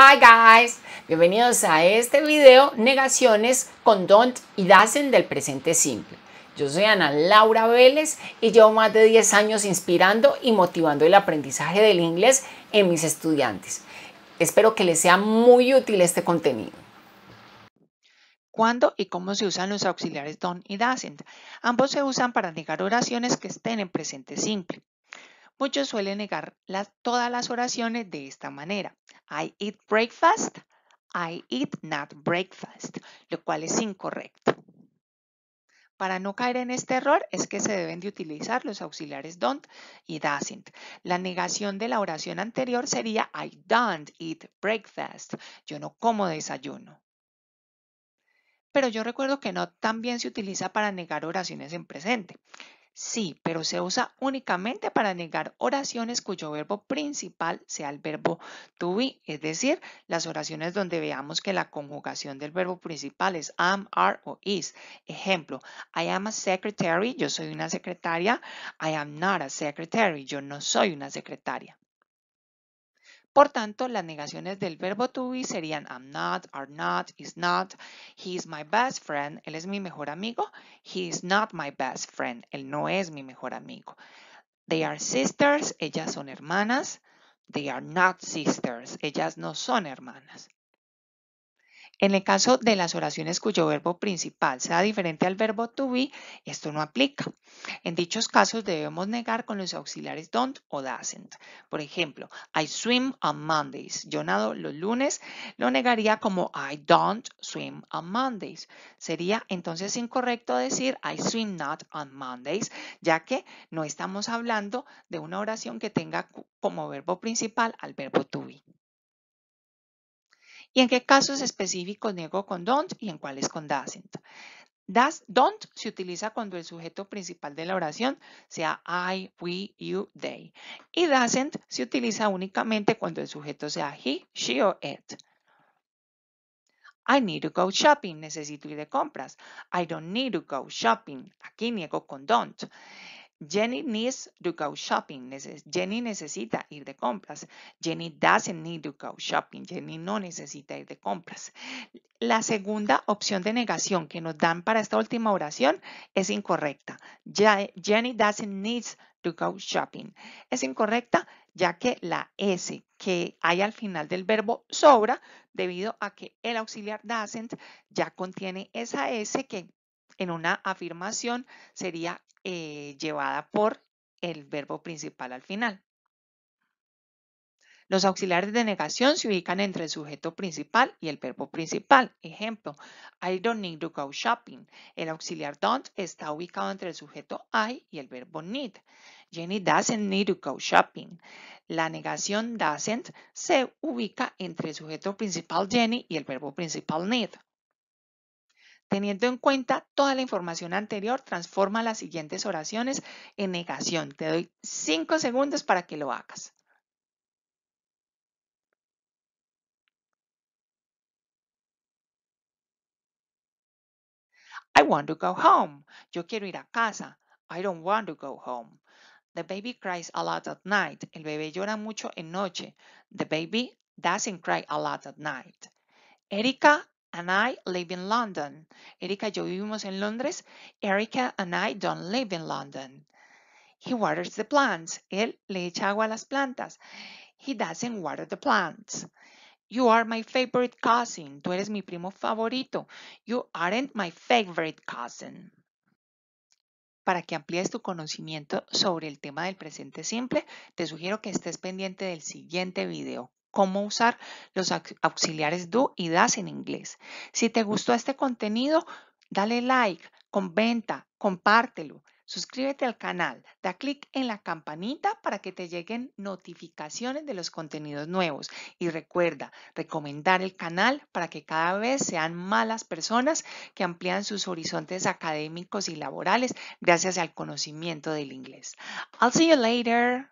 Hi guys, bienvenidos a este video Negaciones con don't y doesn't del presente simple. Yo soy Ana Laura Vélez y llevo más de 10 años inspirando y motivando el aprendizaje del inglés en mis estudiantes. Espero que les sea muy útil este contenido. ¿Cuándo y cómo se usan los auxiliares don't y doesn't? Ambos se usan para negar oraciones que estén en presente simple. Muchos suelen negar todas las oraciones de esta manera. I eat breakfast. I eat not breakfast, lo cual es incorrecto. Para no caer en este error es que se deben de utilizar los auxiliares don't y doesn't. La negación de la oración anterior sería I don't eat breakfast. Yo no como desayuno. Pero yo recuerdo que no también se utiliza para negar oraciones en presente. Sí, pero se usa únicamente para negar oraciones cuyo verbo principal sea el verbo to be, es decir, las oraciones donde veamos que la conjugación del verbo principal es am, are o is. Ejemplo, I am a secretary, yo soy una secretaria. I am not a secretary, yo no soy una secretaria. Por tanto, las negaciones del verbo to be serían I'm not, are not, is not, he is my best friend, él es mi mejor amigo, he is not my best friend, él no es mi mejor amigo. They are sisters, ellas son hermanas, they are not sisters, ellas no son hermanas. En el caso de las oraciones cuyo verbo principal sea diferente al verbo to be, esto no aplica. En dichos casos debemos negar con los auxiliares don't o doesn't. Por ejemplo, I swim on Mondays. Yo nado los lunes. Lo negaría como I don't swim on Mondays. Sería entonces incorrecto decir I swim not on Mondays, ya que no estamos hablando de una oración que tenga como verbo principal al verbo to be y en qué casos específicos niego con don't y en cuáles con doesn't. don't se utiliza cuando el sujeto principal de la oración sea I, we, you, they. Y doesn't se utiliza únicamente cuando el sujeto sea he, she o it. I need to go shopping. Necesito ir de compras. I don't need to go shopping. Aquí niego con don't. Jenny needs to go shopping. Jenny necesita ir de compras. Jenny doesn't need to go shopping. Jenny no necesita ir de compras. La segunda opción de negación que nos dan para esta última oración es incorrecta. Jenny doesn't need to go shopping. Es incorrecta ya que la S que hay al final del verbo sobra debido a que el auxiliar doesn't ya contiene esa S que en una afirmación sería eh, llevada por el verbo principal al final. Los auxiliares de negación se ubican entre el sujeto principal y el verbo principal. Ejemplo, I don't need to go shopping. El auxiliar don't está ubicado entre el sujeto I y el verbo need. Jenny doesn't need to go shopping. La negación doesn't se ubica entre el sujeto principal Jenny y el verbo principal need. Teniendo en cuenta toda la información anterior, transforma las siguientes oraciones en negación. Te doy cinco segundos para que lo hagas. I want to go home. Yo quiero ir a casa. I don't want to go home. The baby cries a lot at night. El bebé llora mucho en noche. The baby doesn't cry a lot at night. Erika and I live in London. Erika y yo vivimos en Londres. Erika and I don't live in London. He waters the plants. Él le echa agua a las plantas. He doesn't water the plants. You are my favorite cousin. Tú eres mi primo favorito. You aren't my favorite cousin. Para que amplíes tu conocimiento sobre el tema del presente simple, te sugiero que estés pendiente del siguiente video cómo usar los auxiliares do y das en inglés. Si te mm. gustó este contenido, dale like, comenta, compártelo, suscríbete al canal, da clic en la campanita para que te lleguen notificaciones de los contenidos nuevos y recuerda recomendar el canal para que cada vez sean más las personas que amplían sus horizontes académicos y laborales gracias al conocimiento del inglés. I'll see you later.